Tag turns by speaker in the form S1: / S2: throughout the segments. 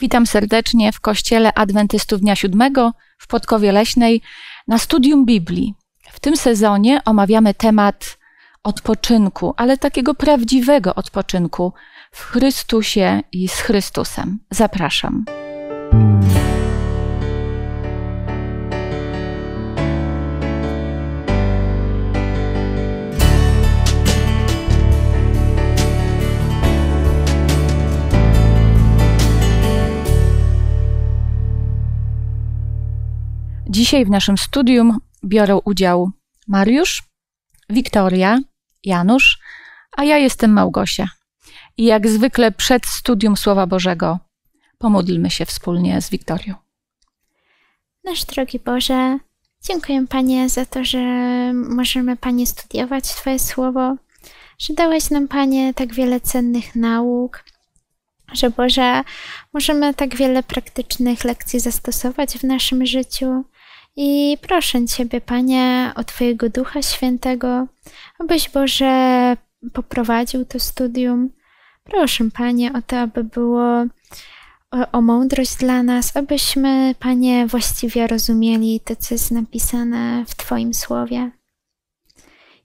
S1: Witam serdecznie w Kościele Adwentystów Dnia Siódmego w Podkowie Leśnej na studium Biblii. W tym sezonie omawiamy temat odpoczynku, ale takiego prawdziwego odpoczynku w Chrystusie i z Chrystusem. Zapraszam. Dzisiaj w naszym studium biorą udział Mariusz, Wiktoria, Janusz, a ja jestem Małgosia. I jak zwykle przed studium Słowa Bożego pomódlmy się wspólnie z Wiktorią.
S2: Nasz drogi Boże, dziękuję Panie za to, że możemy Panie studiować Twoje słowo, że dałeś nam Panie tak wiele cennych nauk, że Boże, możemy tak wiele praktycznych lekcji zastosować w naszym życiu. I proszę Ciebie, Panie, o Twojego Ducha Świętego, abyś Boże poprowadził to studium. Proszę, Panie, o to, aby było o, o mądrość dla nas, abyśmy, Panie, właściwie rozumieli to, co jest napisane w Twoim słowie.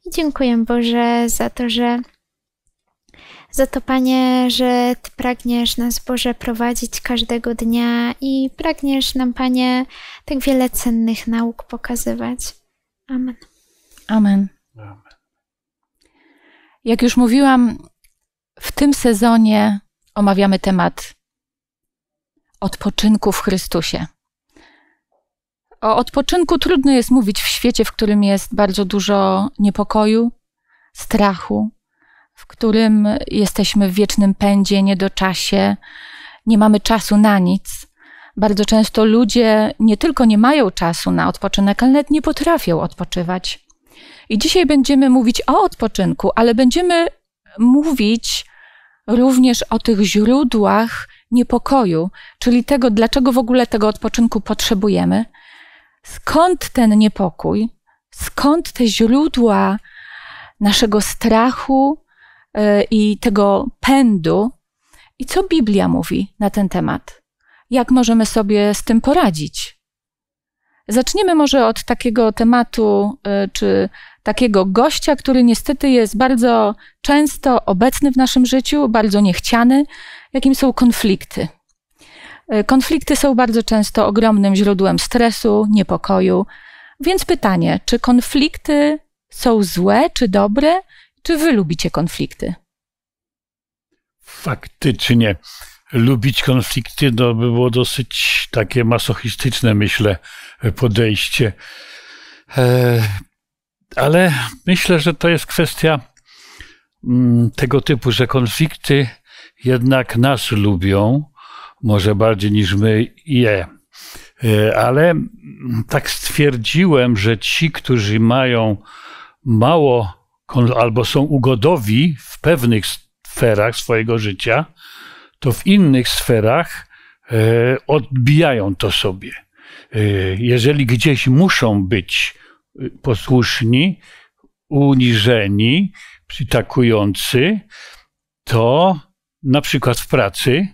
S2: I dziękuję Boże za to, że za to, Panie, że Ty pragniesz nas, Boże, prowadzić każdego dnia i pragniesz nam, Panie, tak wiele cennych nauk
S1: pokazywać. Amen. Amen. Amen. Jak już mówiłam, w tym sezonie omawiamy temat odpoczynku w Chrystusie. O odpoczynku trudno jest mówić w świecie, w którym jest bardzo dużo niepokoju, strachu, w którym jesteśmy w wiecznym pędzie, niedoczasie, nie mamy czasu na nic. Bardzo często ludzie nie tylko nie mają czasu na odpoczynek, ale nawet nie potrafią odpoczywać. I dzisiaj będziemy mówić o odpoczynku, ale będziemy mówić również o tych źródłach niepokoju, czyli tego, dlaczego w ogóle tego odpoczynku potrzebujemy, skąd ten niepokój, skąd te źródła naszego strachu, E, i tego pędu. I co Biblia mówi na ten temat? Jak możemy sobie z tym poradzić? Zaczniemy może od takiego tematu, e, czy takiego gościa, który niestety jest bardzo często obecny w naszym życiu, bardzo niechciany, jakim są konflikty. E, konflikty są bardzo często ogromnym źródłem stresu, niepokoju. Więc pytanie, czy konflikty są złe czy dobre czy wy lubicie konflikty?
S3: Faktycznie. Lubić konflikty to no, było dosyć takie masochistyczne, myślę, podejście. E, ale myślę, że to jest kwestia mm, tego typu, że konflikty jednak nas lubią, może bardziej niż my je. E, ale mm, tak stwierdziłem, że ci, którzy mają mało albo są ugodowi w pewnych sferach swojego życia, to w innych sferach e, odbijają to sobie. E, jeżeli gdzieś muszą być e, posłuszni, uniżeni, przytakujący, to na przykład w pracy,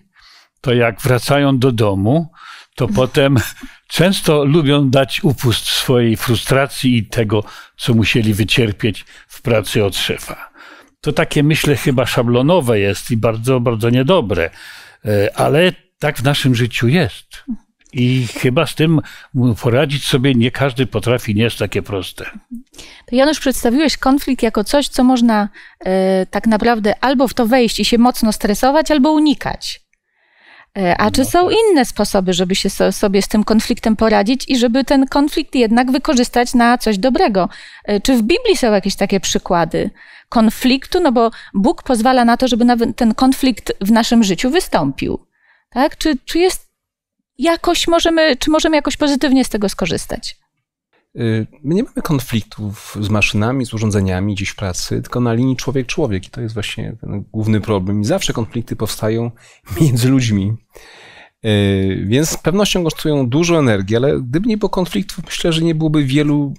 S3: to jak wracają do domu, to potem często lubią dać upust swojej frustracji i tego, co musieli wycierpieć w pracy od szefa. To takie, myślę, chyba szablonowe jest i bardzo, bardzo niedobre, e, ale tak w naszym życiu jest. I chyba z tym poradzić sobie nie każdy potrafi, nie jest takie proste.
S1: To Janusz, przedstawiłeś konflikt jako coś, co można y, tak naprawdę albo w to wejść i się mocno stresować, albo unikać. E, a czy no są inne sposoby, żeby się sobie z tym konfliktem poradzić i żeby ten konflikt jednak wykorzystać na coś dobrego? E, czy w Biblii są jakieś takie przykłady konfliktu? No bo Bóg pozwala na to, żeby nawet ten konflikt w naszym życiu wystąpił. Tak? Czy, czy jest jakoś możemy, czy możemy jakoś pozytywnie z tego skorzystać?
S4: My nie mamy konfliktów z maszynami, z urządzeniami gdzieś w pracy, tylko na linii człowiek-człowiek i to jest właśnie ten główny problem. I zawsze konflikty powstają między ludźmi. E, więc z pewnością kosztują dużo energii, ale gdyby nie było konfliktów, myślę, że nie byłoby wielu,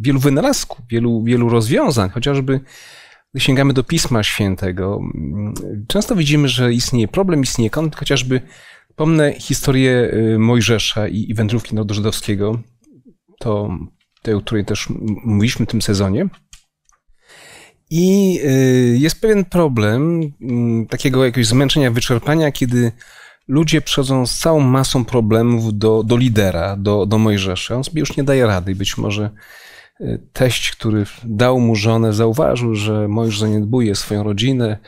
S4: wielu wynalazków, wielu, wielu rozwiązań. Chociażby gdy sięgamy do Pisma Świętego, często widzimy, że istnieje problem, istnieje konflikt. Chociażby pomnę historię e, Mojżesza i, wędrówki narodożydowskiego. żydowskiego to tej, o której też mówiliśmy w tym sezonie. I y, jest pewien problem mm, takiego jakiegoś zmęczenia, wyczerpania, kiedy ludzie przychodzą z całą masą problemów do, do lidera, do, do Mojżesza. On sobie już nie daje rady i być może y, teść, który dał mu żonę, zauważył, że Mojżesz zaniedbuje swoją rodzinę,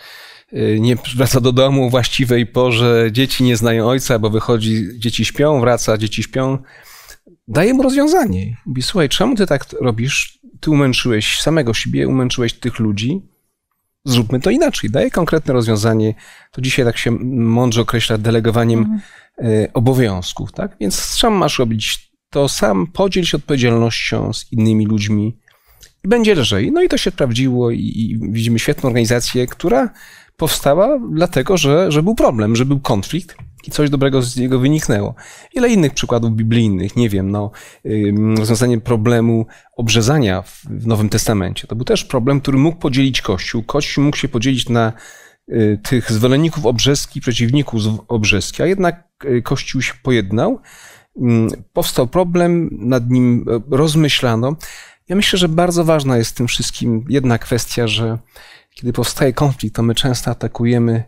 S4: y, nie wraca do domu właściwej porze, dzieci nie znają ojca, bo wychodzi, dzieci śpią, wraca, dzieci śpią, daje mu rozwiązanie. Mówi, słuchaj, czemu ty tak robisz? Ty umęczyłeś samego siebie, umęczyłeś tych ludzi. Zróbmy to inaczej. Daje konkretne rozwiązanie. To dzisiaj tak się mądrze określa delegowaniem mhm. E, obowiązków, tak? Więc sam masz robić to sam, podziel się odpowiedzialnością z innymi ludźmi i będzie lżej. No i to się sprawdziło i, i widzimy świetną organizację, która powstała dlatego, że, że był problem, że był konflikt i coś dobrego z niego wyniknęło. Ile innych przykładów biblijnych, nie wiem, no, rozwiązanie problemu obrzezania w Nowym Testamencie. To był też problem, który mógł podzielić Kościół. Kościół mógł się podzielić na y, tych zwolenników obrzeski, przeciwników obrzeski, a jednak y, Kościół się pojednał. Powstał problem, nad nim e, rozmyślano. Ja myślę, że bardzo ważna jest w tym wszystkim jedna kwestia, że kiedy powstaje konflikt, to my często atakujemy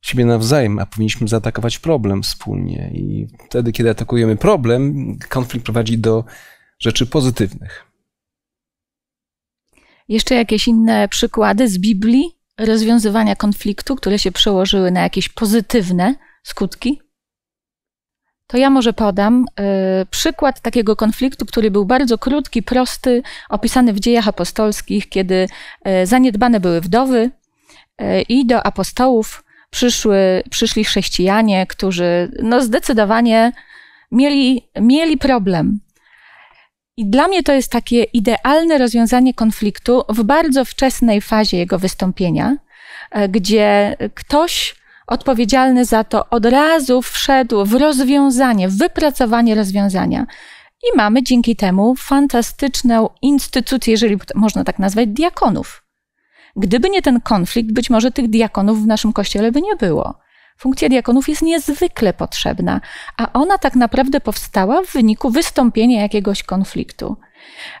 S4: siebie nawzajem, a powinniśmy zaatakować problem wspólnie. I wtedy, kiedy atakujemy problem, konflikt prowadzi do rzeczy pozytywnych.
S1: Jeszcze jakieś inne przykłady z Biblii rozwiązywania konfliktu, które się przełożyły na jakieś pozytywne skutki? To ja może podam y, przykład takiego konfliktu, który był bardzo krótki, prosty, opisany w dziejach apostolskich, kiedy y, zaniedbane były wdowy y, i do apostołów przyszły, przyszli chrześcijanie, którzy no zdecydowanie mieli, mieli problem. I dla mnie to jest takie idealne rozwiązanie konfliktu w bardzo wczesnej fazie jego wystąpienia, e, gdzie ktoś odpowiedzialny za to od razu wszedł w rozwiązanie, w wypracowanie rozwiązania. I mamy dzięki temu fantastyczną instytucję, jeżeli można tak nazwać, diakonów Gdyby nie ten konflikt, być może tych diakonów w naszym kościele by nie było. Funkcja diakonów jest niezwykle potrzebna, a ona tak naprawdę powstała w wyniku wystąpienia jakiegoś konfliktu.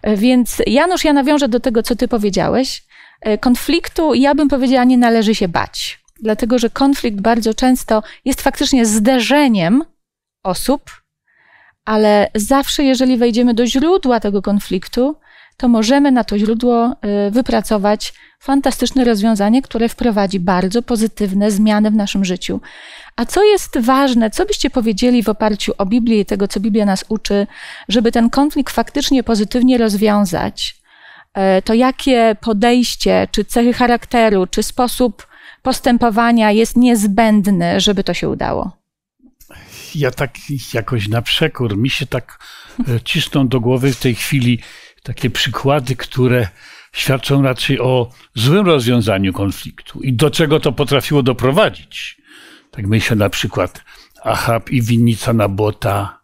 S1: E, więc Janusz, ja nawiążę do tego, co ty powiedziałeś. E, konfliktu, ja bym powiedziała, nie należy się bać, dlatego że konflikt bardzo często jest faktycznie zderzeniem osób, ale zawsze, jeżeli wejdziemy do źródła tego konfliktu, to możemy na to źródło y, wypracować fantastyczne rozwiązanie, które wprowadzi bardzo pozytywne zmiany w naszym życiu. A co jest ważne, co byście powiedzieli w oparciu o Biblię i tego, co Biblia nas uczy, żeby ten konflikt faktycznie pozytywnie rozwiązać? E, to jakie podejście, czy cechy charakteru, czy sposób postępowania jest niezbędny, żeby to się udało?
S3: Ja tak jakoś na przekór, mi się tak e, cisną do głowy w tej chwili takie przykłady, które świadczą raczej o złym rozwiązaniu konfliktu i do czego to potrafiło doprowadzić. Tak myślę na przykład Ahab i winnica Nabota,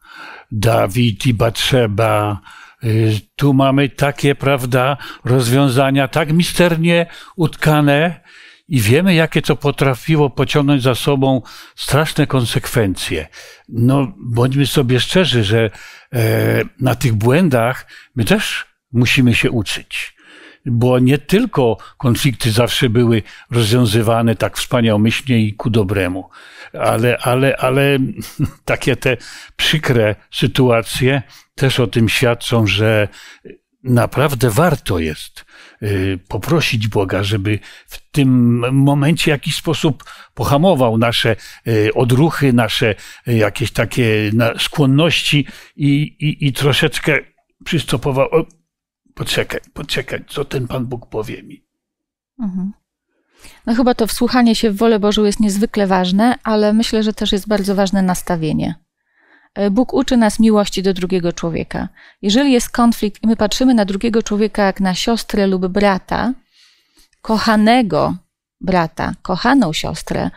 S3: Dawid i Batrzeba. Y, tu mamy takie, prawda, rozwiązania tak misternie utkane i wiemy, jakie to potrafiło pociągnąć za sobą straszne konsekwencje. No, bądźmy sobie szczerzy, że e, na tych błędach my też musimy się uczyć. Bo nie tylko konflikty zawsze były rozwiązywane tak wspaniałomyślnie i ku dobremu, ale, ale, ale takie te przykre sytuacje też o tym świadczą, że naprawdę warto jest y, poprosić Boga, żeby w tym momencie w jakiś sposób pohamował nasze y, odruchy, nasze y, jakieś takie skłonności i, i, i troszeczkę przystopował poczekaj, poczekaj, co ten Pan Bóg powie mi.
S1: Mhm. No chyba to wsłuchanie się w wolę Bożą jest niezwykle ważne, ale myślę, że też jest bardzo ważne nastawienie. E, Bóg uczy nas miłości do drugiego człowieka. Jeżeli jest konflikt i my patrzymy na drugiego człowieka jak na siostrę lub brata, kochanego brata, kochaną siostrę,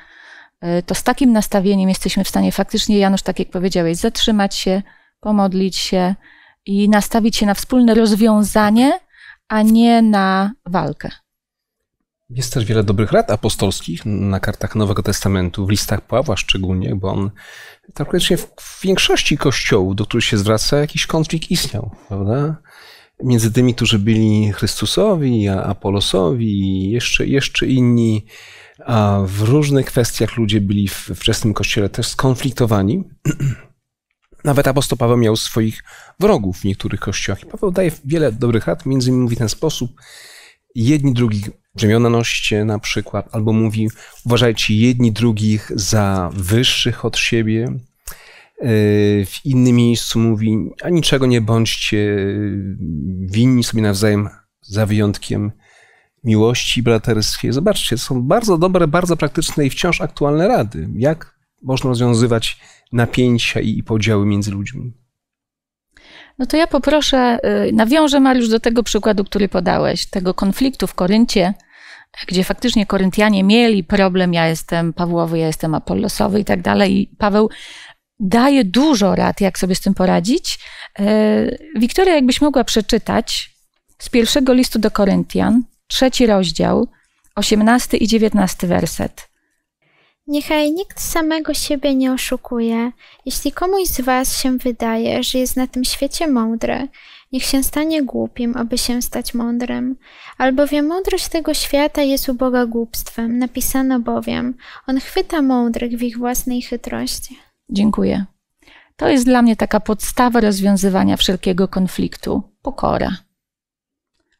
S1: e, to z takim nastawieniem jesteśmy w stanie faktycznie, Janusz, tak jak powiedziałeś, zatrzymać się, pomodlić się, i nastawić się na wspólne rozwiązanie, a nie na walkę.
S4: Jest też wiele dobrych rad apostolskich na kartach Nowego Testamentu, w listach Pawła szczególnie, bo on praktycznie w większości kościołów, do których się zwraca, jakiś konflikt istniał, prawda? Między tymi, którzy byli Chrystusowi, Apolosowi, jeszcze, jeszcze inni, a w różnych kwestiach ludzie byli w wczesnym kościele też skonfliktowani. Nawet apostoł Paweł miał swoich wrogów w niektórych kościołach. I Paweł daje wiele dobrych rad, między innymi mówi w ten sposób. Jedni drugich brzemiona noście na przykład, albo mówi uważajcie jedni drugich za wyższych od siebie. E, w innym miejscu mówi, a niczego nie bądźcie e, winni sobie nawzajem za wyjątkiem miłości braterskiej. Zobaczcie, są bardzo dobre, bardzo praktyczne i wciąż aktualne rady, jak można rozwiązywać napięcia i podziały między ludźmi.
S1: No to ja poproszę, y, nawiążę Mariusz do tego przykładu, który podałeś, tego konfliktu w Koryncie, gdzie faktycznie Koryntianie mieli problem, ja jestem Pawłowy, ja jestem Apollosowy i tak dalej. I Paweł daje dużo rad, jak sobie z tym poradzić. Y, Wiktoria, jakbyś mogła przeczytać z pierwszego listu do Koryntian, trzeci rozdział, osiemnasty i dziewiętnasty werset.
S2: Niechaj nikt samego siebie nie oszukuje. Jeśli komuś z Was się wydaje, że jest na tym świecie mądry, niech się stanie głupim, aby się stać mądrym. Albowiem mądrość tego świata jest u Boga głupstwem. Napisano bowiem, On chwyta mądrych w ich własnej chytrości. Dziękuję. To jest
S1: dla mnie taka podstawa rozwiązywania wszelkiego konfliktu pokora.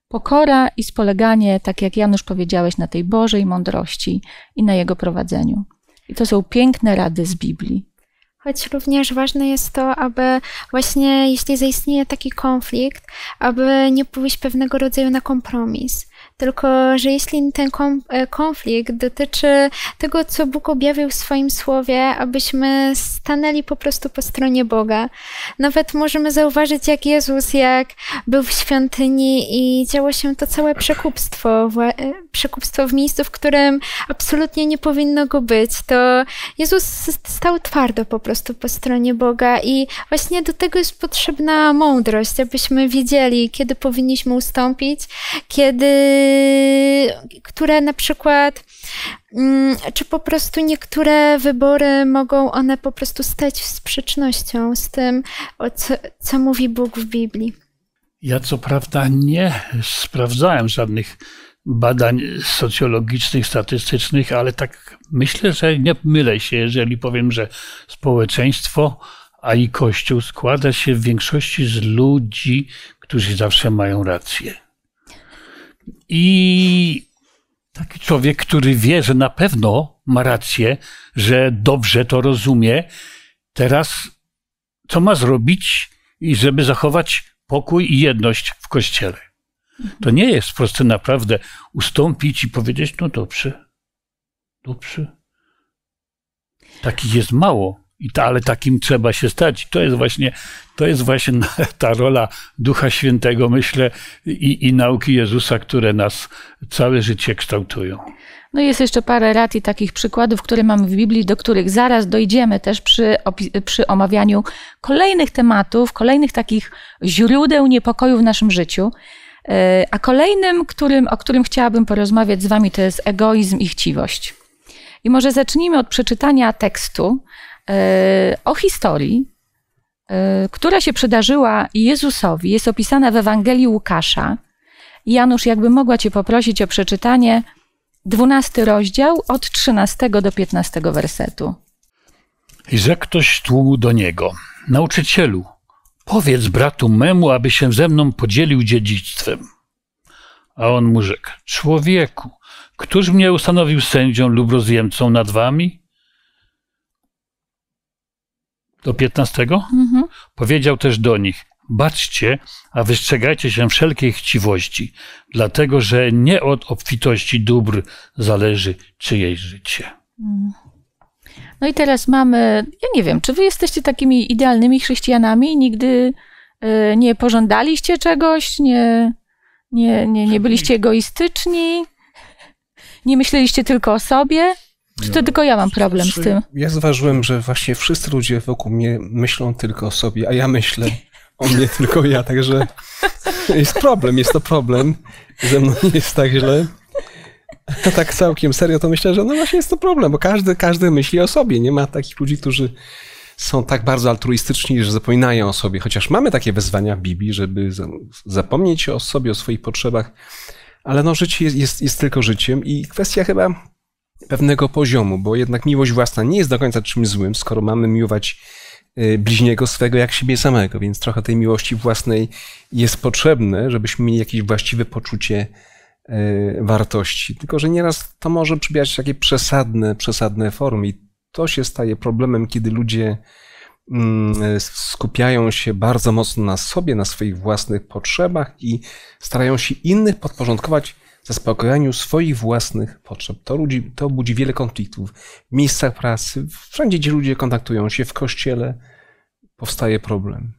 S1: Pokora i spoleganie, tak jak Janusz powiedziałeś, na tej Bożej mądrości i na jego prowadzeniu. I to są piękne rady z Biblii.
S2: Choć również ważne jest to, aby właśnie jeśli zaistnieje taki konflikt, aby nie pójść pewnego rodzaju na kompromis, tylko, że jeśli ten e, konflikt dotyczy tego, co Bóg objawił w swoim słowie, abyśmy stanęli po prostu po stronie Boga. Nawet możemy zauważyć, jak Jezus, jak był w świątyni i działo się to całe przekupstwo, e, przekupstwo w miejscu, w którym absolutnie nie powinno go być. To Jezus stał twardo po prostu po stronie Boga i właśnie do tego jest potrzebna mądrość, abyśmy wiedzieli, kiedy powinniśmy ustąpić, kiedy Y, które na przykład, mm, czy po prostu niektóre wybory mogą one po prostu stać w sprzecznością z tym, co, co mówi Bóg w Biblii.
S3: Ja co prawda nie sprawdzałem żadnych badań socjologicznych, statystycznych, ale tak myślę, że nie mylę się, jeżeli powiem, że społeczeństwo, a i Kościół składa się w większości z ludzi, którzy zawsze mają rację. I taki człowiek, który wie, że na pewno ma rację, że dobrze to rozumie, teraz co ma zrobić, żeby zachować pokój i jedność w kościele? To nie jest proste naprawdę ustąpić i powiedzieć, no dobrze, dobrze. Takich jest mało. I ale takim trzeba się stać. To jest właśnie, to jest właśnie ta rola Ducha Świętego, myślę, i, i nauki Jezusa, które nas całe życie kształtują.
S1: No jest jeszcze parę rad i takich przykładów, które mamy w Biblii, do których zaraz dojdziemy też przy, przy omawianiu kolejnych tematów, kolejnych takich źródeł niepokoju w naszym życiu. E, a kolejnym, którym, o którym chciałabym porozmawiać z Wami, to jest egoizm i chciwość. I może zacznijmy od przeczytania tekstu, E, o historii, e, która się przydarzyła Jezusowi, jest opisana w Ewangelii Łukasza. Janusz, jakby mogła Cię poprosić o przeczytanie 12 rozdział od 13 do 15 wersetu.
S3: I rzekł ktoś tłumu do niego: Nauczycielu, powiedz bratu memu, aby się ze mną podzielił dziedzictwem. A on mu rzekł: Człowieku, któż mnie ustanowił sędzią lub rozjemcą nad wami? do 15, mhm. powiedział też do nich: Baczcie, a wystrzegajcie się wszelkiej chciwości, dlatego że nie od obfitości dóbr zależy czyjeś życie.
S1: Mhm. No i teraz mamy, ja nie wiem, czy wy jesteście takimi idealnymi chrześcijanami? Nigdy y, nie pożądaliście czegoś, nie, nie, nie, nie byliście egoistyczni, nie myśleliście tylko o sobie? Czy to tylko ja mam problem z tym?
S4: Ja zauważyłem, że właśnie wszyscy ludzie wokół mnie myślą tylko o sobie, a ja myślę o mnie tylko ja, także jest problem, jest to problem. Ze mną nie jest tak źle. A tak całkiem serio to myślę, że no właśnie jest to problem, bo każdy, każdy myśli o sobie. Nie ma takich ludzi, którzy są tak bardzo altruistyczni, że zapominają o sobie. Chociaż mamy takie wezwania w Biblii, żeby zapomnieć o sobie, o swoich potrzebach, ale no życie jest, jest, jest tylko życiem i kwestia chyba pewnego poziomu, bo jednak miłość własna nie jest do końca czymś złym, skoro mamy miłować y, bliźniego swego jak siebie samego, więc trochę tej miłości własnej jest potrzebne, żebyśmy mieli jakieś właściwe poczucie y, wartości. Tylko, że nieraz to może przybierać takie przesadne, przesadne formy i to się staje problemem, kiedy ludzie mm, skupiają się bardzo mocno na sobie, na swoich własnych potrzebach i starają się innych podporządkować zaspokojeniu swoich własnych potrzeb. To, ludzi, to budzi wiele konfliktów w miejscach pracy, wszędzie, gdzie ludzie kontaktują się, w kościele powstaje problem.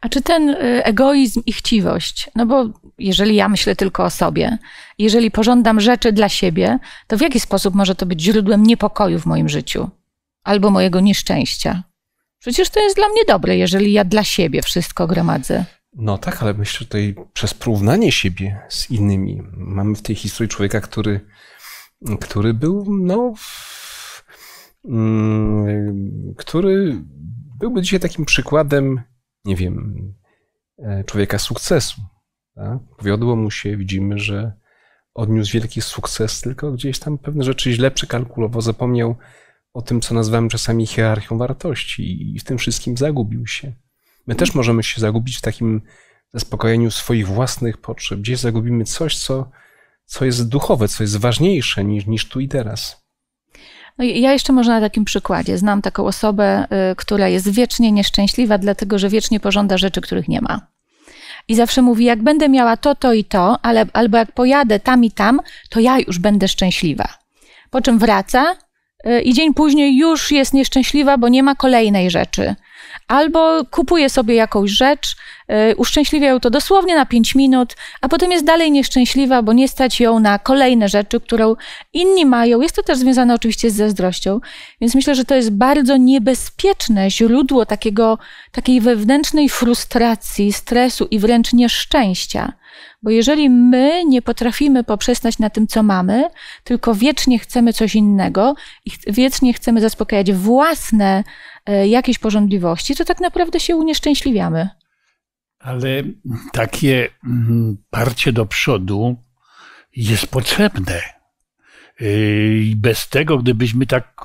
S1: A czy ten y, egoizm i chciwość, no bo jeżeli ja myślę tylko o sobie, jeżeli pożądam rzeczy dla siebie, to w jaki sposób może to być źródłem niepokoju w moim życiu albo mojego nieszczęścia? Przecież to jest dla mnie dobre, jeżeli ja dla siebie wszystko gromadzę.
S4: No tak, ale myślę że tutaj przez porównanie siebie z innymi. Mamy w tej historii człowieka, który, który był, no, mm, który byłby dzisiaj takim przykładem, nie wiem, e, człowieka sukcesu. Tak? mu się, widzimy, że odniósł wielki sukces, tylko gdzieś tam pewne rzeczy źle przekalkulował, zapomniał o tym, co nazywamy czasami hierarchią wartości i w tym wszystkim zagubił się. My też możemy się zagubić w takim zaspokojeniu swoich własnych potrzeb. Gdzieś zagubimy coś, co, co jest duchowe, co jest ważniejsze niż, niż tu i teraz.
S1: No ja jeszcze może na takim przykładzie. Znam taką osobę, y, która jest wiecznie nieszczęśliwa, dlatego że wiecznie pożąda rzeczy, których nie ma. I zawsze mówi, jak będę miała to, to i to, ale, albo jak pojadę tam i tam, to ja już będę szczęśliwa. Po czym wraca y, i dzień później już jest nieszczęśliwa, bo nie ma kolejnej rzeczy albo kupuje sobie jakąś rzecz, y, uszczęśliwia ją to dosłownie na 5 minut, a potem jest dalej nieszczęśliwa, bo nie stać ją na kolejne rzeczy, którą inni mają. Jest to też związane oczywiście z zazdrością, więc myślę, że to jest bardzo niebezpieczne źródło takiego, takiej wewnętrznej frustracji, stresu i wręcz nieszczęścia. Bo jeżeli my nie potrafimy poprzestać na tym, co mamy, tylko wiecznie chcemy coś innego i wiecznie chcemy zaspokajać własne E, jakieś porządliwości, to tak naprawdę się unieszczęśliwiamy.
S3: Ale takie mm, parcie do przodu jest potrzebne. E, I bez tego, gdybyśmy tak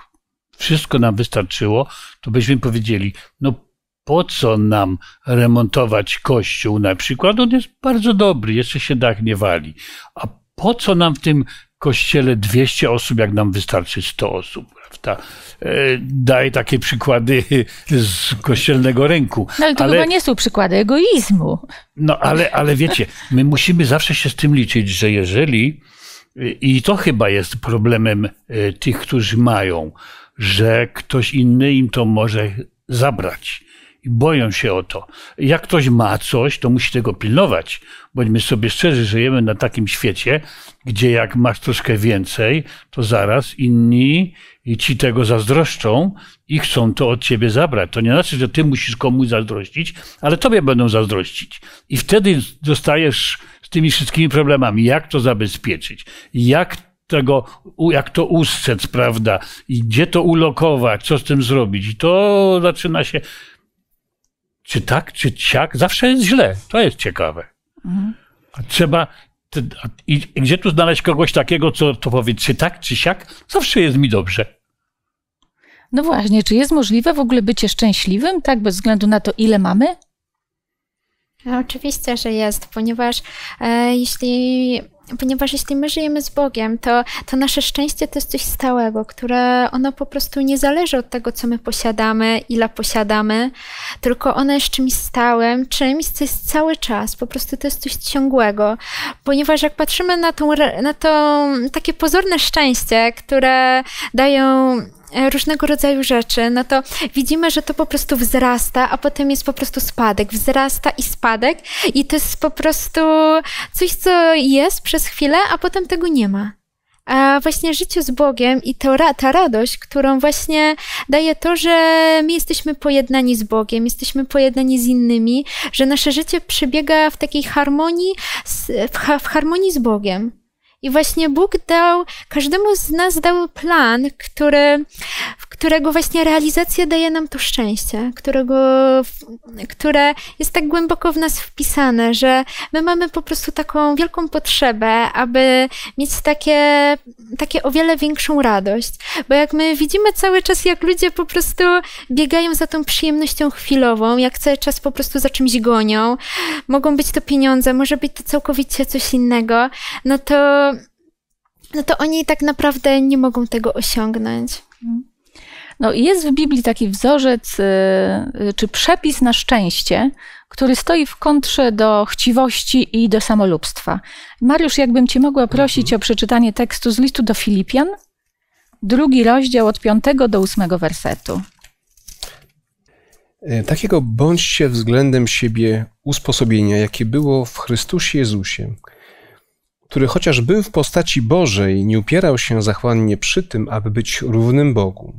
S3: wszystko nam wystarczyło, to byśmy powiedzieli, no po co nam remontować kościół na przykład? On jest bardzo dobry, jeszcze się dach nie wali. A po co nam w tym kościele 200 osób, jak nam wystarczy 100 osób. Prawda? E, daję takie przykłady z kościelnego rynku. No, ale to ale, chyba nie
S1: są przykłady egoizmu.
S3: No ale, ale wiecie, my musimy zawsze się z tym liczyć, że jeżeli, i to chyba jest problemem e, tych, którzy mają, że ktoś inny im to może zabrać boją się o to. Jak ktoś ma coś, to musi tego pilnować. Bądźmy sobie szczerzy, żyjemy na takim świecie, gdzie jak masz troszkę więcej, to zaraz inni ci tego zazdroszczą i chcą to od ciebie zabrać. To nie znaczy, że ty musisz komuś zazdrościć, ale tobie będą zazdrościć. I wtedy dostajesz z tymi wszystkimi problemami, jak to zabezpieczyć, jak tego, jak to ustrzec, prawda, i gdzie to ulokować, co z tym zrobić. I to zaczyna się czy tak, czy siak, zawsze jest źle. To jest ciekawe. Mhm. trzeba. I gdzie tu znaleźć kogoś takiego, co to powie, czy tak, czy siak? Zawsze jest mi dobrze.
S1: No właśnie, czy jest możliwe w ogóle bycie szczęśliwym, tak, bez względu na to, ile mamy?
S2: No, oczywiście, że jest, ponieważ e, jeśli ponieważ jeśli my żyjemy z Bogiem, to, to nasze szczęście to jest coś stałego, które ono po prostu nie zależy od tego, co my posiadamy, ile posiadamy, tylko ono jest czymś stałym, czymś, co jest cały czas, po prostu to jest coś ciągłego, ponieważ jak patrzymy na, tą, na to takie pozorne szczęście, które dają E, różnego rodzaju rzeczy, no to widzimy, że to po prostu wzrasta, a potem jest po prostu spadek, wzrasta i spadek i to jest po prostu coś, co jest przez chwilę, a potem tego nie ma. A właśnie życie z Bogiem i to, ta radość, którą właśnie daje to, że my jesteśmy pojednani z Bogiem, jesteśmy pojednani z innymi, że nasze życie przebiega w takiej harmonii, w harmonii z Bogiem. I właśnie Bóg dał, każdemu z nas dał plan, który, w którego właśnie realizacja daje nam to szczęście, którego, które jest tak głęboko w nas wpisane, że my mamy po prostu taką wielką potrzebę, aby mieć takie, takie o wiele większą radość. Bo jak my widzimy cały czas, jak ludzie po prostu biegają za tą przyjemnością chwilową, jak cały czas po prostu za czymś gonią, mogą być to pieniądze, może być to całkowicie coś innego, no to no to oni tak naprawdę
S1: nie mogą tego osiągnąć. Mhm. No i jest w Biblii taki wzorzec y, y, czy przepis na szczęście, który stoi w kontrze do chciwości i do samolubstwa. Mariusz, jakbym cię mogła prosić mhm. o przeczytanie tekstu z listu do Filipian, drugi rozdział od 5 do 8 wersetu.
S4: E, takiego bądźcie względem siebie usposobienia, jakie było w Chrystusie Jezusie, który chociaż był w postaci Bożej, nie upierał się zachłannie przy tym, aby być równym Bogu.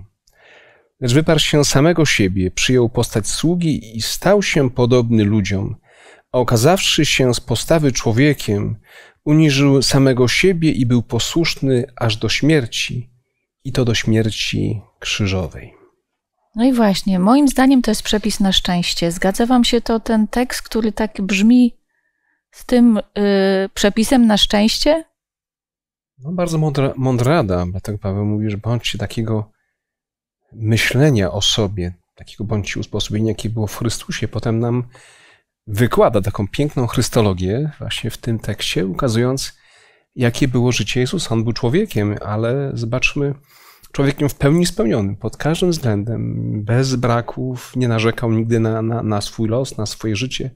S4: Lecz wyparł się samego siebie, przyjął postać sługi i stał się podobny ludziom, a okazawszy się z postawy człowiekiem, uniżył samego siebie i był posłuszny aż do śmierci, i to do śmierci krzyżowej.
S1: No i właśnie, moim zdaniem to jest przepis na szczęście. Zgadza Wam się to ten tekst, który tak brzmi z tym y, przepisem na szczęście?
S4: No, bardzo mądra, mądrada, dlatego tak Paweł mówi, że bądźcie takiego myślenia o sobie, takiego bądźcie usposobienia, jakie było w Chrystusie. Potem nam wykłada taką piękną chrystologię właśnie w tym tekście, ukazując, jakie było życie Jezusa. On był człowiekiem, ale zobaczmy, człowiekiem w pełni spełnionym, pod każdym względem, bez braków, nie narzekał nigdy na, na, na swój los, na swoje życie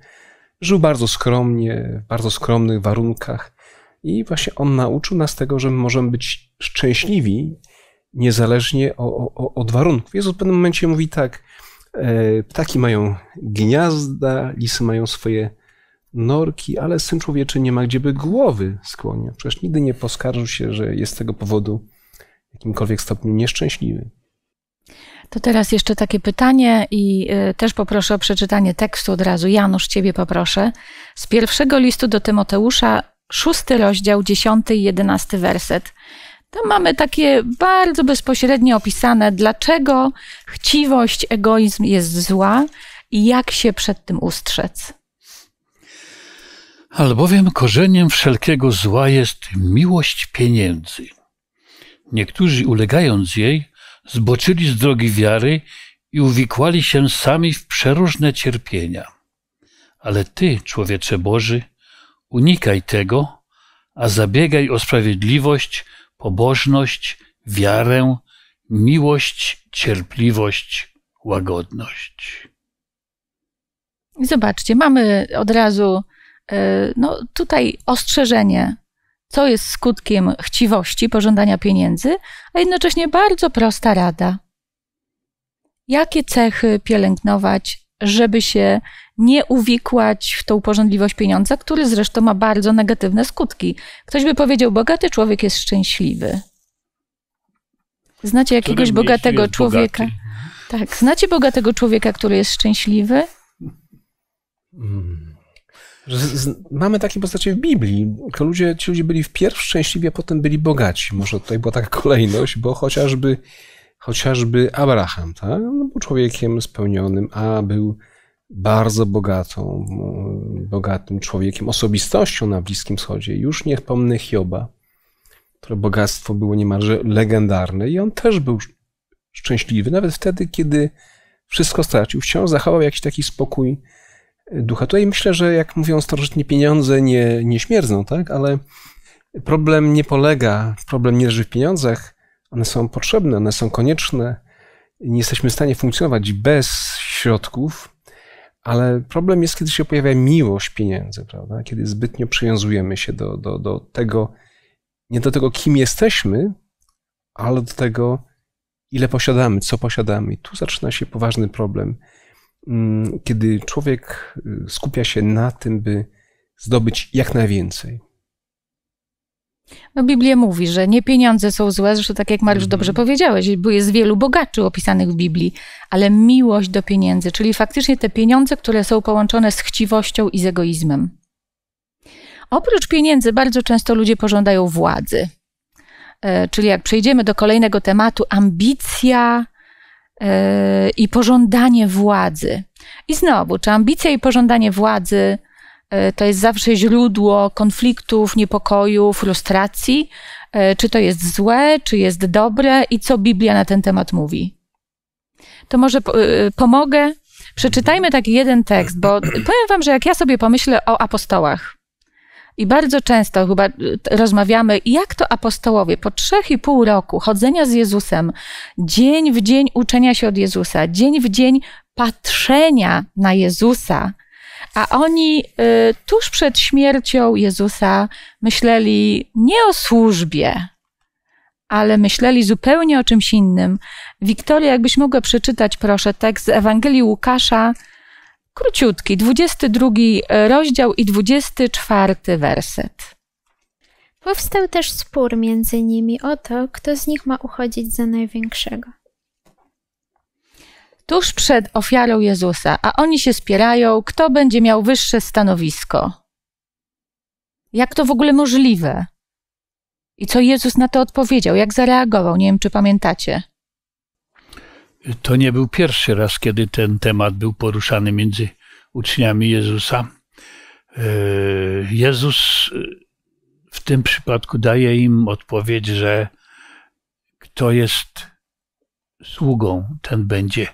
S4: Żył bardzo skromnie, w bardzo skromnych warunkach. I właśnie on nauczył nas tego, że my możemy być szczęśliwi niezależnie o, o, od warunków. Jezus w pewnym momencie mówi tak, e, ptaki mają gniazda, lisy mają swoje norki, ale syn człowieczy nie ma gdzieby głowy skłonić. Przecież nigdy nie poskarżył się, że jest z tego powodu w jakimkolwiek stopniu nieszczęśliwy.
S1: To teraz jeszcze takie pytanie i y, też poproszę o przeczytanie tekstu od razu. Janusz, ciebie poproszę. Z pierwszego listu do Tymoteusza, szósty rozdział, dziesiąty i jedenasty werset. Tam mamy takie bardzo bezpośrednio opisane, dlaczego chciwość, egoizm jest zła i jak się przed tym ustrzec.
S3: Albowiem korzeniem wszelkiego zła jest miłość pieniędzy. Niektórzy ulegając jej, zboczyli z drogi wiary i uwikłali się sami w przeróżne cierpienia. Ale Ty, człowiecze Boży, unikaj tego, a zabiegaj o sprawiedliwość, pobożność, wiarę, miłość, cierpliwość, łagodność.
S1: Zobaczcie, mamy od razu e, no, tutaj ostrzeżenie co jest skutkiem chciwości, pożądania pieniędzy, a jednocześnie bardzo prosta rada. Jakie cechy pielęgnować, żeby się nie uwikłać w tą pożądliwość pieniądza, który zresztą ma bardzo negatywne skutki. Ktoś by powiedział, bogaty człowiek jest szczęśliwy. Znacie jakiegoś bogatego człowieka? Bogaty. Tak, znacie bogatego człowieka, który jest szczęśliwy?
S4: Hmm. Że z, mamy takie postacie w Biblii. To ludzie, ci ludzie byli wpierw szczęśliwi, a potem byli bogaci. Może tutaj była taka kolejność, bo chociażby, chociażby Abraham tak? No, był człowiekiem spełnionym, a był bardzo bogatą, bogatym człowiekiem, osobistością na Bliskim Wschodzie. Już nie wspomnę Hioba, które bogactwo było niemalże legendarne i on też był szczęśliwy, nawet wtedy, kiedy wszystko stracił. Wciąż zachował jakiś taki spokój ducha. Tutaj myślę, że jak mówią starożytni, pieniądze nie, nie śmierdzą, tak? Ale problem nie polega, problem nie leży w pieniądzach. One są potrzebne, one są konieczne. Nie jesteśmy w stanie funkcjonować bez środków, ale problem jest, kiedy się pojawia miłość pieniędzy, prawda? Kiedy zbytnio przywiązujemy się do, do, do tego, nie do tego, kim jesteśmy, ale do tego, ile posiadamy, co posiadamy. I tu zaczyna się poważny problem Mm, kiedy człowiek y, skupia się na tym, by zdobyć
S1: jak najwięcej. No Biblia mówi, że nie pieniądze są złe, zresztą tak jak Mariusz mhm. dobrze powiedziałeś, bo jest wielu bogaczy opisanych w Biblii, ale miłość do pieniędzy, czyli faktycznie te pieniądze, które są połączone z chciwością i z egoizmem. Oprócz pieniędzy bardzo często ludzie pożądają władzy. E, czyli jak przejdziemy do kolejnego tematu, ambicja, i pożądanie władzy. I znowu, czy ambicja i pożądanie władzy e, to jest zawsze źródło konfliktów, niepokoju, frustracji? E, czy to jest złe, czy jest dobre i co Biblia na ten temat mówi? To może e, pomogę. Przeczytajmy taki jeden tekst, bo powiem Wam, że jak ja sobie pomyślę o apostołach, i bardzo często chyba y, rozmawiamy, jak to apostołowie po trzech i pół roku chodzenia z Jezusem, dzień w dzień uczenia się od Jezusa, dzień w dzień patrzenia na Jezusa, a oni y, tuż przed śmiercią Jezusa myśleli nie o służbie, ale myśleli zupełnie o czymś innym. Wiktoria, jakbyś mogła przeczytać, proszę, tekst z Ewangelii Łukasza, króciutki, 22 e, rozdział i 24 werset.
S2: Powstał też spór między nimi o to, kto z nich ma uchodzić za największego.
S1: Tuż przed ofiarą Jezusa, a oni się spierają, kto będzie miał wyższe stanowisko. Jak to w ogóle możliwe? I co Jezus na to odpowiedział? Jak zareagował? Nie wiem, czy pamiętacie
S3: to nie był pierwszy raz, kiedy ten temat był poruszany między uczniami Jezusa. E, Jezus e, w tym przypadku daje im odpowiedź, że kto jest sługą, ten będzie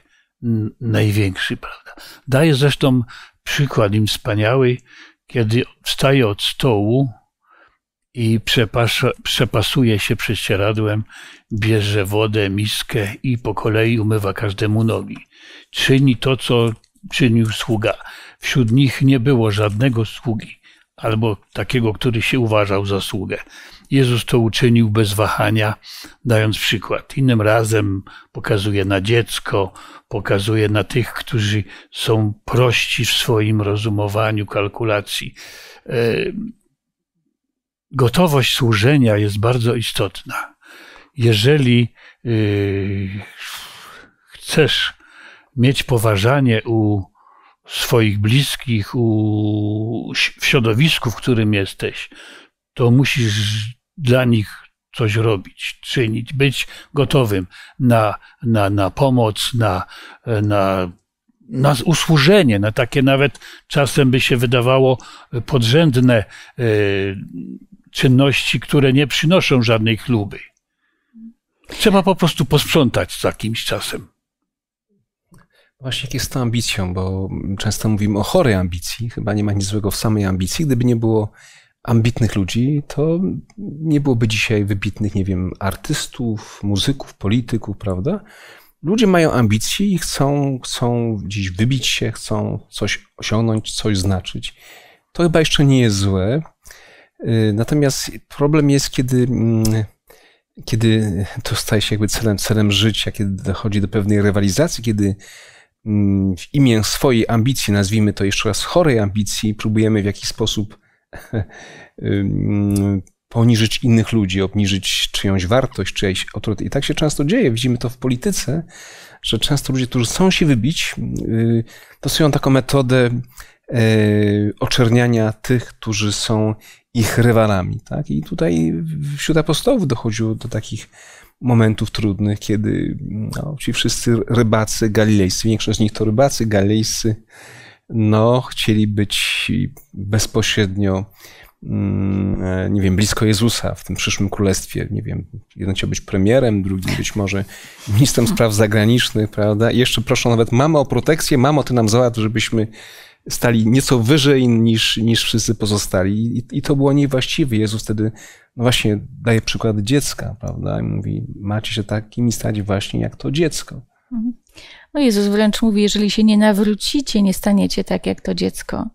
S3: największy, prawda? Daje zresztą przykład im wspaniały, kiedy wstaje od stołu i przepas przepasuje się prześcieradłem, bierze wodę, miskę i po kolei umywa każdemu nogi. Czyni to, co czynił sługa. Wśród nich nie było żadnego sługi, albo takiego, który się uważał za sługę. Jezus to uczynił bez wahania, dając przykład. Innym razem pokazuje na dziecko, pokazuje na tych, którzy są prości w swoim rozumowaniu, kalkulacji. E, gotowość służenia jest bardzo istotna. Jeżeli y, chcesz mieć poważanie u swoich bliskich, u, w środowisku, w którym jesteś, to musisz dla nich coś robić, czynić, być gotowym na, na, na pomoc, na, na, na usłużenie, na takie nawet czasem by się wydawało podrzędne y, czynności, które nie przynoszą żadnej chluby. Trzeba po prostu posprzątać za jakimś czasem.
S4: Właśnie jak jest to ambicją, bo często mówimy o chorej ambicji. Chyba nie ma nic złego w samej ambicji. Gdyby nie było ambitnych ludzi, to nie byłoby dzisiaj wybitnych, nie wiem, artystów, muzyków, polityków, prawda? Ludzie mają ambicje i chcą, chcą dziś wybić się, chcą coś osiągnąć, coś znaczyć. To chyba jeszcze nie jest złe. Y, natomiast problem jest, kiedy, mm, kiedy to staje się jakby celem, celem życia, kiedy dochodzi do pewnej rywalizacji, kiedy mm, w imię swojej ambicji, nazwijmy to jeszcze raz chorej ambicji, próbujemy w jakiś sposób poniżyć innych ludzi, obniżyć czyjąś wartość, czyjejś autorytet. I tak się często dzieje. Widzimy to w polityce, że często ludzie, którzy chcą się wybić, y, stosują taką metodę e, oczerniania tych, którzy są ich rywalami. Tak? I tutaj wśród apostołów dochodziło do takich momentów trudnych, kiedy no, ci wszyscy rybacy galilejscy, większość z nich to rybacy galilejscy, no, chcieli być bezpośrednio, mm, nie wiem, blisko Jezusa w tym przyszłym królestwie. Nie wiem, jeden chciał być premierem, drugi być może ministrem spraw zagranicznych, prawda? I jeszcze proszę nawet, mamy o protekcję, mamo, ty nam załatw, żebyśmy stali nieco wyżej niż, niż wszyscy pozostali i, i to było niewłaściwe. Jezus wtedy, no właśnie, daje przykład dziecka, prawda? I mówi, macie się takimi stać właśnie jak to dziecko.
S1: Mhm. No Jezus wręcz mówi, jeżeli się nie nawrócicie, nie staniecie tak jak to dziecko.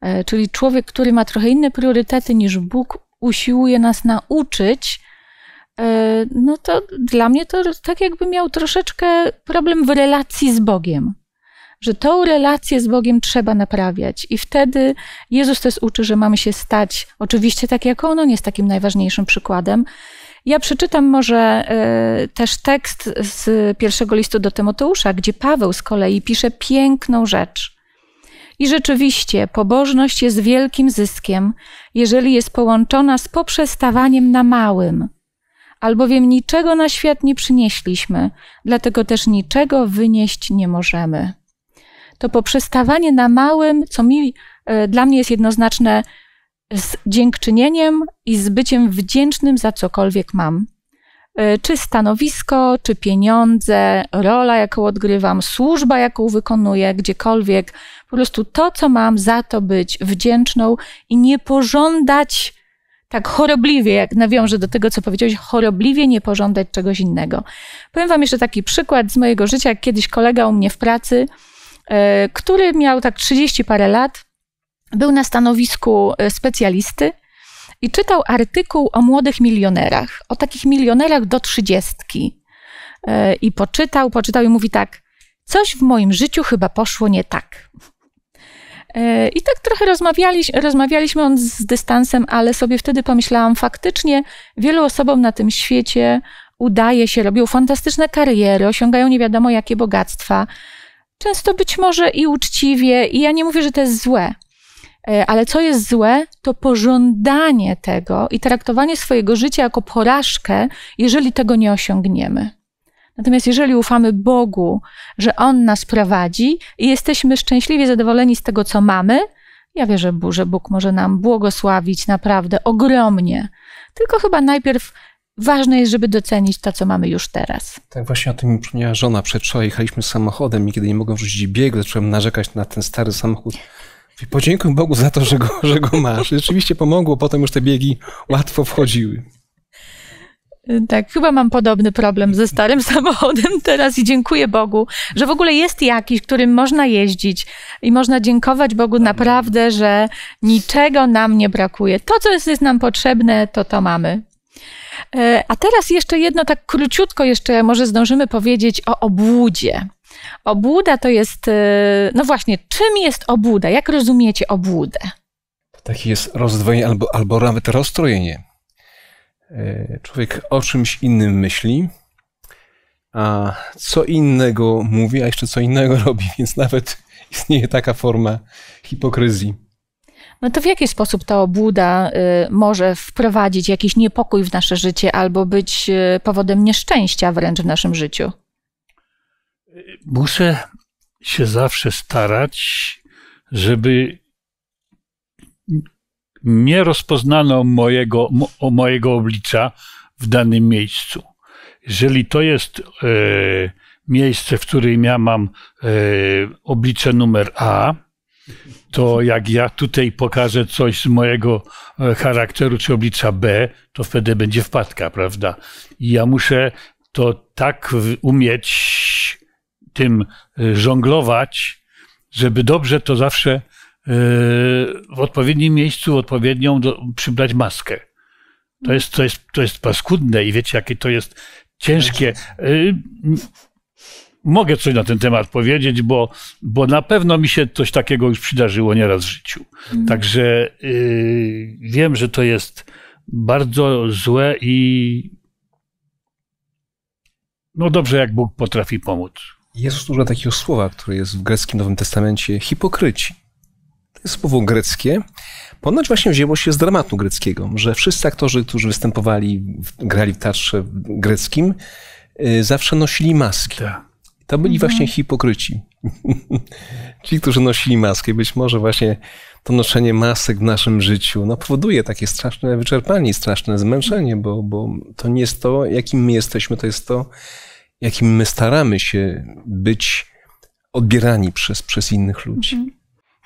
S1: E, czyli człowiek, który ma trochę inne priorytety niż Bóg, usiłuje nas nauczyć, e, no to dla mnie to tak jakby miał troszeczkę problem w relacji z Bogiem że tą relację z Bogiem trzeba naprawiać. I wtedy Jezus też uczy, że mamy się stać, oczywiście tak jak On, On jest takim najważniejszym przykładem. Ja przeczytam może y, też tekst z pierwszego listu do Tymoteusza, gdzie Paweł z kolei pisze piękną rzecz. I rzeczywiście pobożność jest wielkim zyskiem, jeżeli jest połączona z poprzestawaniem na małym. Albowiem niczego na świat nie przynieśliśmy, dlatego też niczego wynieść nie możemy to poprzestawanie na małym, co mi, e, dla mnie jest jednoznaczne z dziękczynieniem i z byciem wdzięcznym za cokolwiek mam. E, czy stanowisko, czy pieniądze, rola, jaką odgrywam, służba, jaką wykonuję, gdziekolwiek. Po prostu to, co mam, za to być wdzięczną i nie pożądać tak chorobliwie, jak nawiążę do tego, co powiedziałeś, chorobliwie nie pożądać czegoś innego. Powiem Wam jeszcze taki przykład z mojego życia. jak Kiedyś kolega u mnie w pracy E, który miał tak 30 parę lat, był na stanowisku e, specjalisty i czytał artykuł o młodych milionerach, o takich milionerach do trzydziestki. E, I poczytał, poczytał i mówi tak, coś w moim życiu chyba poszło nie tak. I tak trochę rozmawiali, rozmawialiśmy on z dystansem, ale sobie wtedy pomyślałam, faktycznie wielu osobom na tym świecie udaje się, robią fantastyczne kariery, osiągają nie wiadomo jakie bogactwa, często być może i uczciwie, i ja nie mówię, że to jest złe, e, ale co jest złe, to pożądanie tego i traktowanie swojego życia jako porażkę, jeżeli tego nie osiągniemy. Natomiast jeżeli ufamy Bogu, że On nas prowadzi i jesteśmy szczęśliwie zadowoleni z tego, co mamy, ja wierzę, że Bóg może nam błogosławić naprawdę ogromnie. Tylko chyba najpierw Ważne jest, żeby docenić to, co mamy już teraz.
S4: Tak właśnie o tym mi przypomniała żona. Przedwczoraj jechaliśmy samochodem i kiedy nie mogłem wrzucić biegu, zacząłem narzekać na ten stary samochód. I podziękuj Bogu za to, że go, że go masz. Rzeczywiście pomogło, potem już te biegi łatwo wchodziły.
S1: Tak, chyba mam podobny problem ze starym samochodem teraz i dziękuję Bogu, że w ogóle jest jakiś, którym można jeździć i można dziękować Bogu tak. naprawdę, że niczego nam nie brakuje. To, co jest, jest nam potrzebne, to to mamy. E, a teraz jeszcze jedno, tak króciutko jeszcze może zdążymy powiedzieć o obłudzie. Obłuda to jest, e, no właśnie, czym jest obłuda? Jak rozumiecie obłudę?
S4: To takie jest rozdwojenie albo, albo nawet rozstrojenie. E, człowiek o czymś innym myśli, a co innego mówi, a jeszcze co innego robi, więc nawet istnieje taka forma hipokryzji.
S1: No to w jaki sposób ta obłuda y, może wprowadzić jakiś niepokój w nasze życie albo być y, powodem nieszczęścia wręcz w naszym życiu?
S3: Muszę się zawsze starać, żeby nie rozpoznano mojego, mo, mojego oblicza w danym miejscu. Jeżeli to jest e, miejsce, w którym ja mam e, oblicze numer A, to jak ja tutaj pokażę coś z mojego e, charakteru czy oblicza B, to wtedy będzie wpadka, prawda? I ja muszę to tak umieć tym e, żonglować, żeby dobrze to zawsze e, w odpowiednim miejscu, odpowiednią do, przybrać maskę. To jest, to, jest, to jest paskudne i wiecie, jakie to jest ciężkie mogę coś na ten temat powiedzieć, bo, bo na pewno mi się coś takiego już przydarzyło nieraz w życiu. Mm. Także y, wiem, że to jest bardzo złe i no dobrze, jak Bóg potrafi pomóc.
S4: Jezus używa takiego słowa, które jest w greckim Nowym Testamencie hipokryci. To jest słowo greckie. Ponoć właśnie wzięło się z dramatu greckiego, że wszyscy aktorzy, którzy występowali, grali w teatrze greckim, y, zawsze nosili maski. Tak. To byli mhm. właśnie hipokryci. Ci, którzy nosili maskę. Być może właśnie to noszenie masek w naszym życiu no, powoduje takie straszne wyczerpanie, straszne zmęczenie, bo, bo to nie jest to, jakim my jesteśmy, to jest to, jakim my staramy się być odbierani przez, przez innych ludzi. Mhm.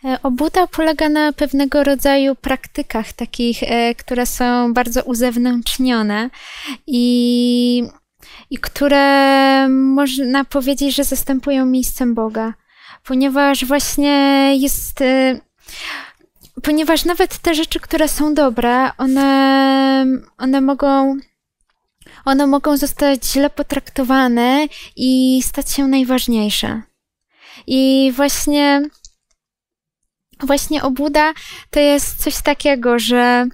S2: E, obuda polega na pewnego rodzaju praktykach, takich, e, które są bardzo uzewnętrznione i i które mm, można powiedzieć, że zastępują miejscem Boga, ponieważ właśnie jest. Y, ponieważ nawet te rzeczy, które są dobre, one, one mogą one mogą zostać źle potraktowane i stać się najważniejsze. I właśnie, właśnie obuda to jest coś takiego, że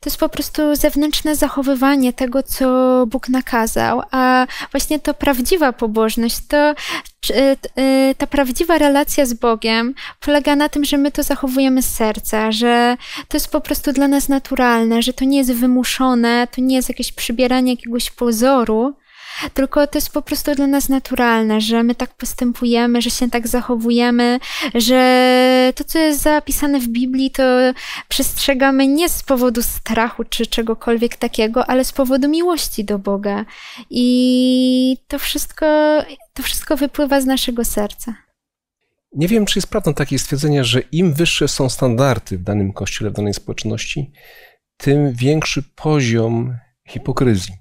S2: to jest po prostu zewnętrzne zachowywanie tego, co Bóg nakazał, a właśnie to prawdziwa pobożność, to e, e, ta prawdziwa relacja z Bogiem polega na tym, że my to zachowujemy z serca, że to jest po prostu dla nas naturalne, że to nie jest wymuszone, to nie jest jakieś przybieranie jakiegoś pozoru, tylko to jest po prostu dla nas naturalne, że my tak postępujemy, że się tak zachowujemy, że to, co jest zapisane w Biblii, to przestrzegamy nie z powodu strachu czy czegokolwiek takiego, ale z powodu miłości do Boga. I to wszystko, to wszystko wypływa z naszego serca.
S4: Nie wiem, czy jest prawdą takie stwierdzenie, że im wyższe są standardy w danym kościele, w danej społeczności, tym większy poziom hipokryzji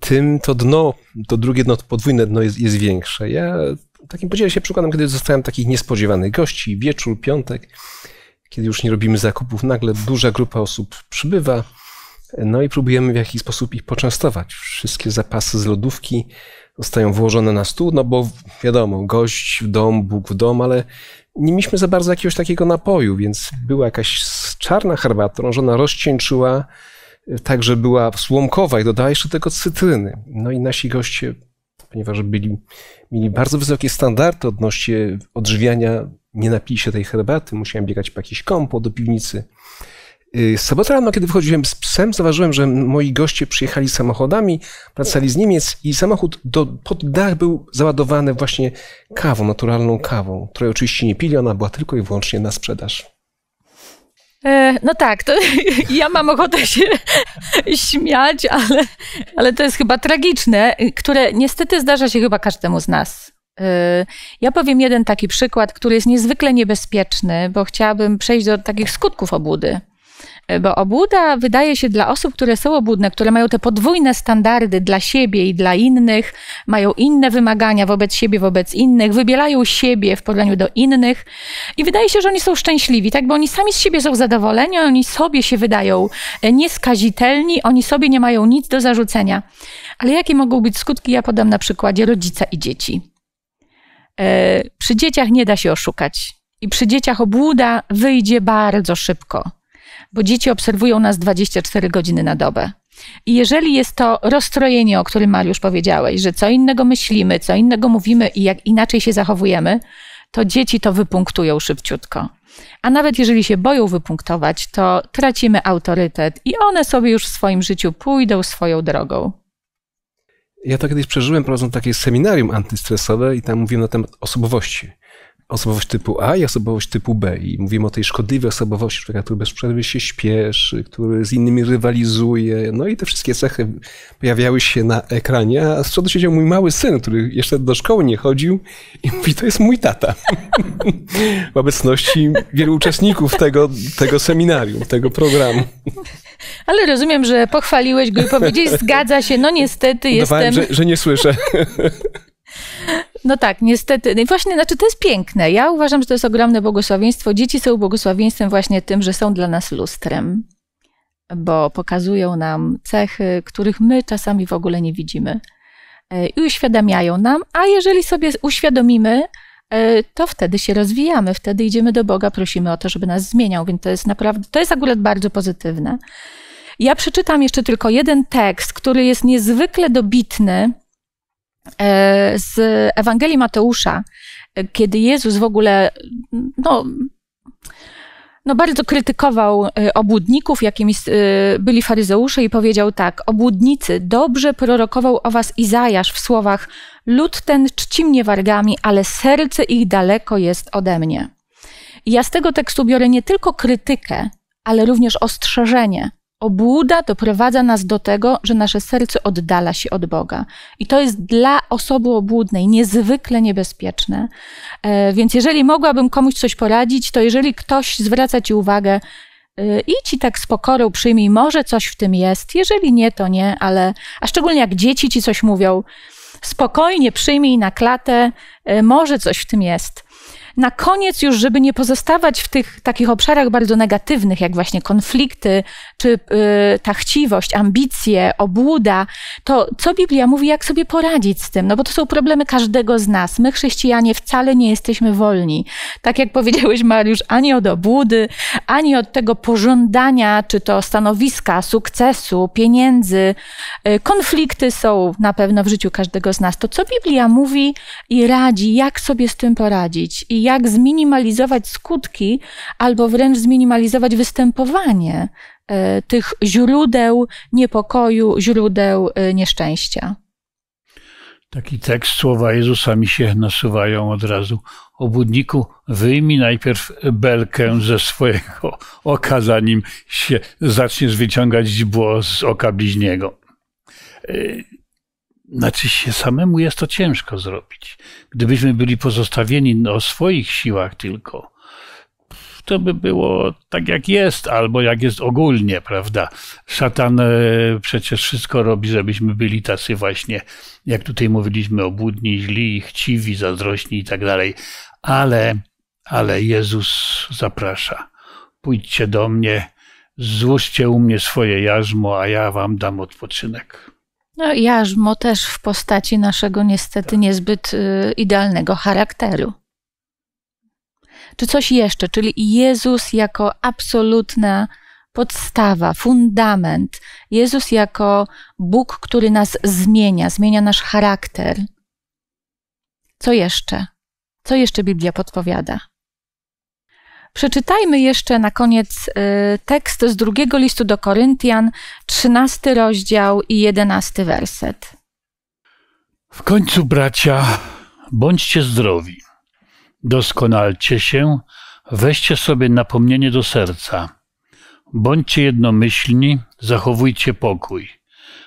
S4: tym to dno, to drugie dno, to podwójne dno jest, jest większe. Ja takim podzielę się przykładem, kiedy zostałem takich niespodziewanych gości, wieczór, piątek, kiedy już nie robimy zakupów, nagle duża grupa osób przybywa, no i próbujemy w jakiś sposób ich poczęstować. Wszystkie zapasy z lodówki zostają włożone na stół, no bo wiadomo, gość w dom, Bóg w dom, ale nie mieliśmy za bardzo jakiegoś takiego napoju, więc była jakaś czarna herbata, ona rozcieńczyła także była słomkowa i dodała jeszcze tego cytryny. No i nasi goście, ponieważ byli, mieli bardzo wysokie standardy odnośnie odżywiania, nie napili się tej herbaty, musiałem biegać po jakiś kompo do piwnicy. Y, Sobotę rano, kiedy wychodziłem z psem, zauważyłem, że moi goście przyjechali samochodami, wracali z Niemiec i samochód do, pod dach był załadowany właśnie kawą, naturalną kawą, której oczywiście nie pili, ona była tylko i wyłącznie na sprzedaż.
S3: E,
S1: no tak, to ja mam ochotę się śmiać, ale, ale to jest chyba tragiczne, które niestety zdarza się chyba każdemu z nas. E, ja powiem jeden taki przykład, który jest niezwykle niebezpieczny, bo chciałabym przejść do takich skutków obłudy. E, bo obłuda wydaje się dla osób, które są obłudne, które mają te podwójne standardy dla siebie i dla innych, mają inne wymagania wobec siebie, wobec innych, wybielają siebie w porównaniu do innych i wydaje się, że oni są szczęśliwi, tak? Bo oni sami z siebie są zadowoleni, oni sobie się wydają e, nieskazitelni, oni sobie nie mają nic do zarzucenia. Ale jakie mogą być skutki? Ja podam na przykładzie rodzica i dzieci. E, przy dzieciach nie da się oszukać. I przy dzieciach obłuda wyjdzie bardzo szybko bo dzieci obserwują nas 24 godziny na dobę. I jeżeli jest to rozstrojenie, o którym Mariusz powiedziałeś, że co innego myślimy, co innego mówimy i jak inaczej się zachowujemy, to dzieci to wypunktują szybciutko. A nawet jeżeli się boją wypunktować, to tracimy autorytet i one sobie już w swoim życiu pójdą swoją drogą.
S4: Ja to kiedyś przeżyłem prowadząc takie seminarium antystresowe i tam mówiłem na temat osobowości osobowość typu A i osobowość typu B. I mówimy o tej szkodliwej osobowości człowieka, który bez przerwy się śpieszy, który z innymi rywalizuje. No i te wszystkie cechy pojawiały się na ekranie, a z przodu siedział mój mały syn, który jeszcze do szkoły nie chodził i mówi, to jest mój tata. w obecności wielu uczestników tego, tego seminarium, tego programu.
S1: Ale rozumiem, że pochwaliłeś go i powiedziałeś, zgadza się, no niestety Udawałem, jestem... Dawałem, że, że nie słyszę. No tak, niestety. No właśnie, znaczy to jest piękne. Ja uważam, że to jest ogromne błogosławieństwo. Dzieci są błogosławieństwem właśnie tym, że są dla nas lustrem, bo pokazują nam cechy, których my czasami w ogóle nie widzimy e, i uświadamiają nam, a jeżeli sobie uświadomimy, e, to wtedy się rozwijamy, wtedy idziemy do Boga, prosimy o to, żeby nas zmieniał, więc to jest naprawdę, to jest akurat bardzo pozytywne. Ja przeczytam jeszcze tylko jeden tekst, który jest niezwykle dobitny, E, z Ewangelii Mateusza, kiedy Jezus w ogóle, no, no bardzo krytykował e, obłudników, jakimi e, byli faryzeusze i powiedział tak, obłudnicy, dobrze prorokował o was Izajasz w słowach, lud ten czci mnie wargami, ale serce ich daleko jest ode mnie. I ja z tego tekstu biorę nie tylko krytykę, ale również ostrzeżenie, Obłuda doprowadza nas do tego, że nasze serce oddala się od Boga. I to jest dla osoby obłudnej niezwykle niebezpieczne. E, więc jeżeli mogłabym komuś coś poradzić, to jeżeli ktoś zwraca ci uwagę, e, i ci tak z pokorą przyjmij, może coś w tym jest, jeżeli nie, to nie, ale, a szczególnie jak dzieci ci coś mówią, spokojnie przyjmij na klatę, e, może coś w tym jest na koniec już, żeby nie pozostawać w tych takich obszarach bardzo negatywnych, jak właśnie konflikty, czy y, ta chciwość, ambicje, obłuda, to co Biblia mówi, jak sobie poradzić z tym? No bo to są problemy każdego z nas. My, chrześcijanie, wcale nie jesteśmy wolni. Tak jak powiedziałeś, Mariusz, ani od obłudy, ani od tego pożądania, czy to stanowiska, sukcesu, pieniędzy. Y, konflikty są na pewno w życiu każdego z nas. To co Biblia mówi i radzi, jak sobie z tym poradzić? I jak zminimalizować skutki albo wręcz zminimalizować występowanie e, tych źródeł niepokoju, źródeł e, nieszczęścia.
S3: Taki tekst, słowa Jezusa mi się nasuwają od razu. Obudniku, wyjmij najpierw belkę ze swojego oka, zanim się zaczniesz wyciągać źdźbło z oka bliźniego. E, znaczy się samemu jest to ciężko zrobić. Gdybyśmy byli pozostawieni o swoich siłach tylko, to by było tak jak jest, albo jak jest ogólnie, prawda? Szatan e, przecież wszystko robi, żebyśmy byli tacy właśnie, jak tutaj mówiliśmy, obłudni, źli, chciwi, zazdrośni i tak dalej. Ale, ale Jezus zaprasza. Pójdźcie do mnie, złóżcie u mnie swoje jarzmo, a ja wam dam odpoczynek.
S1: No, jarzmo też w postaci naszego niestety tak. niezbyt y, idealnego charakteru. Czy coś jeszcze? Czyli Jezus jako absolutna podstawa, fundament. Jezus jako Bóg, który nas zmienia, zmienia nasz charakter. Co jeszcze? Co jeszcze Biblia podpowiada? Przeczytajmy jeszcze na koniec y, tekst z drugiego listu do Koryntian, 13 rozdział i 11 werset.
S3: W końcu, bracia, bądźcie zdrowi, doskonalcie się, weźcie sobie napomnienie do serca. Bądźcie jednomyślni, zachowujcie pokój,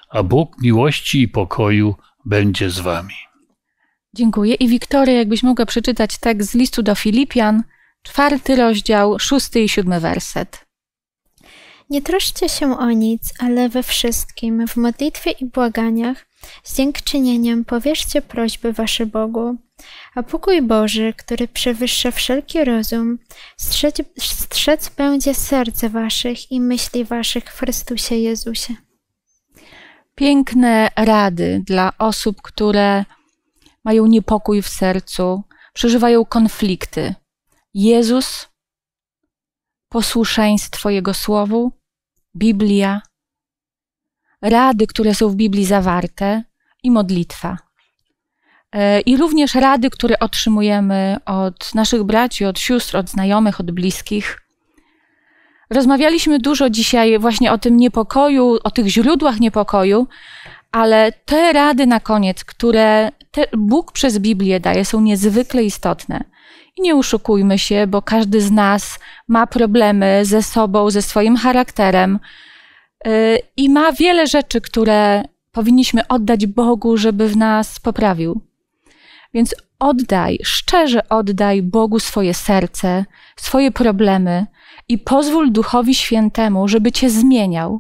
S3: a Bóg miłości i pokoju będzie z wami.
S1: Dziękuję. I Wiktoria, jakbyś mogła przeczytać tekst z listu do Filipian, czwarty rozdział, szósty i siódmy werset.
S2: Nie troszcie się o nic, ale we wszystkim, w modlitwie i błaganiach, z dziękczynieniem powierzcie prośby wasze Bogu. A pokój Boży, który przewyższa wszelki rozum, strzec, strzec będzie serce waszych i myśli waszych w Chrystusie Jezusie.
S1: Piękne rady dla osób, które mają niepokój w sercu, przeżywają konflikty, Jezus, posłuszeństwo Jego Słowu, Biblia, rady, które są w Biblii zawarte i modlitwa. E, I również rady, które otrzymujemy od naszych braci, od sióstr, od znajomych, od bliskich. Rozmawialiśmy dużo dzisiaj właśnie o tym niepokoju, o tych źródłach niepokoju, ale te rady na koniec, które Bóg przez Biblię daje, są niezwykle istotne nie uszukujmy się, bo każdy z nas ma problemy ze sobą, ze swoim charakterem y, i ma wiele rzeczy, które powinniśmy oddać Bogu, żeby w nas poprawił. Więc oddaj, szczerze oddaj Bogu swoje serce, swoje problemy i pozwól Duchowi Świętemu, żeby cię zmieniał.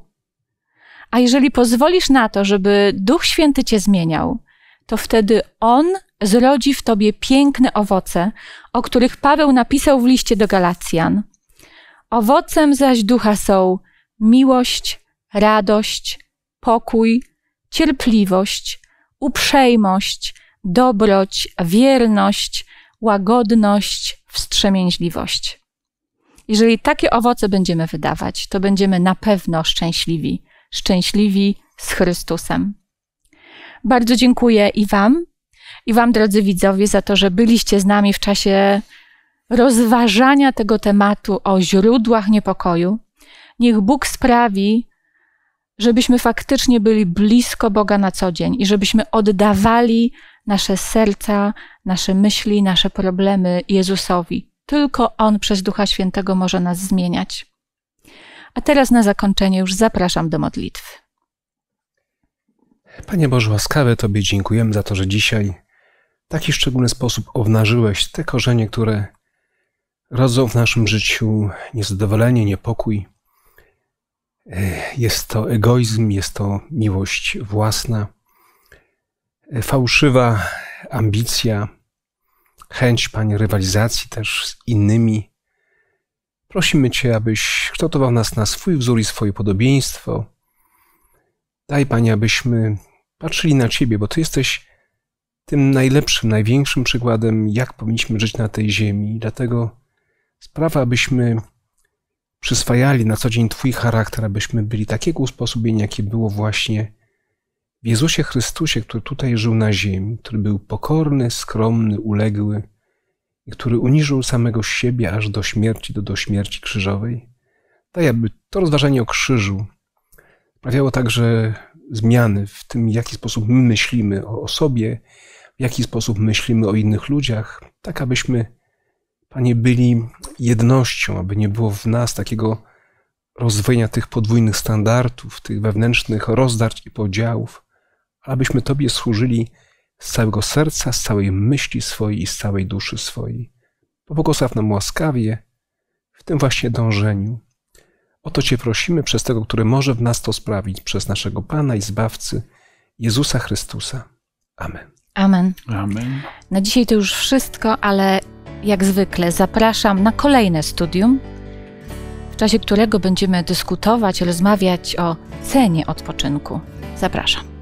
S1: A jeżeli pozwolisz na to, żeby Duch Święty cię zmieniał, to wtedy On zrodzi w tobie piękne owoce, o których Paweł napisał w liście do Galacjan. Owocem zaś ducha są miłość, radość, pokój, cierpliwość, uprzejmość, dobroć, wierność, łagodność, wstrzemięźliwość. Jeżeli takie owoce będziemy wydawać, to będziemy na pewno szczęśliwi, szczęśliwi z Chrystusem. Bardzo dziękuję i Wam i Wam, drodzy widzowie, za to, że byliście z nami w czasie rozważania tego tematu o źródłach niepokoju. Niech Bóg sprawi, żebyśmy faktycznie byli blisko Boga na co dzień i żebyśmy oddawali nasze serca, nasze myśli, nasze problemy Jezusowi. Tylko On przez Ducha Świętego może nas zmieniać. A teraz na zakończenie już zapraszam do modlitwy.
S4: Panie Boże, łaskawy Tobie dziękujemy za to, że dzisiaj taki szczególny sposób obnażyłeś te korzenie, które rodzą w naszym życiu niezadowolenie, niepokój. Jest to egoizm, jest to miłość własna, fałszywa ambicja, chęć, Panie, rywalizacji też z innymi. Prosimy Cię, abyś kształtował nas na swój wzór i swoje podobieństwo. Daj, Panie, abyśmy patrzyli na Ciebie, bo Ty jesteś tym najlepszym, największym przykładem, jak powinniśmy żyć na tej ziemi. Dlatego sprawa, abyśmy przyswajali na co dzień Twój charakter, abyśmy byli takiego usposobienia, jakie było właśnie w Jezusie Chrystusie, który tutaj żył na ziemi, który był pokorny, skromny, uległy i który uniżył samego siebie aż do śmierci, do, do śmierci krzyżowej. Daj, tak aby to rozważanie o krzyżu sprawiało także zmiany w tym, w jaki sposób my myślimy o, o sobie, jaki sposób myślimy o innych ludziach, tak abyśmy, Panie, byli jednością, aby nie było w nas takiego rozwojenia tych podwójnych standardów, tych wewnętrznych rozdarć i podziałów, abyśmy Tobie służyli z całego serca, z całej myśli swojej i z całej duszy swojej. Pobłogosław nam łaskawie w tym właśnie dążeniu. O to Cię prosimy przez tego, który może w nas to sprawić, przez naszego Pana i Zbawcy, Jezusa Chrystusa. Amen. Amen. Amen.
S1: Na dzisiaj to już wszystko, ale jak zwykle zapraszam na kolejne studium, w czasie którego będziemy dyskutować, rozmawiać o cenie odpoczynku. Zapraszam.